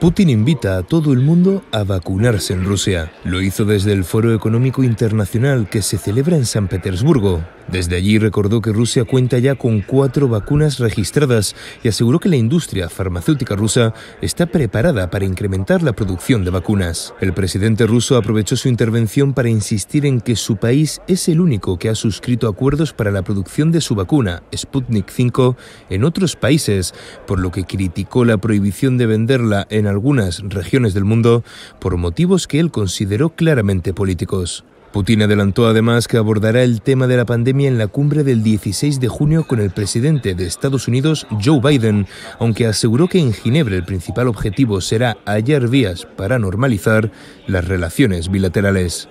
Putin invita a todo el mundo a vacunarse en Rusia. Lo hizo desde el Foro Económico Internacional que se celebra en San Petersburgo. Desde allí recordó que Rusia cuenta ya con cuatro vacunas registradas y aseguró que la industria farmacéutica rusa está preparada para incrementar la producción de vacunas. El presidente ruso aprovechó su intervención para insistir en que su país es el único que ha suscrito acuerdos para la producción de su vacuna, Sputnik 5, en otros países, por lo que criticó la prohibición de venderla en algunas regiones del mundo por motivos que él consideró claramente políticos. Putin adelantó además que abordará el tema de la pandemia en la cumbre del 16 de junio con el presidente de Estados Unidos, Joe Biden, aunque aseguró que en Ginebra el principal objetivo será hallar vías para normalizar las relaciones bilaterales.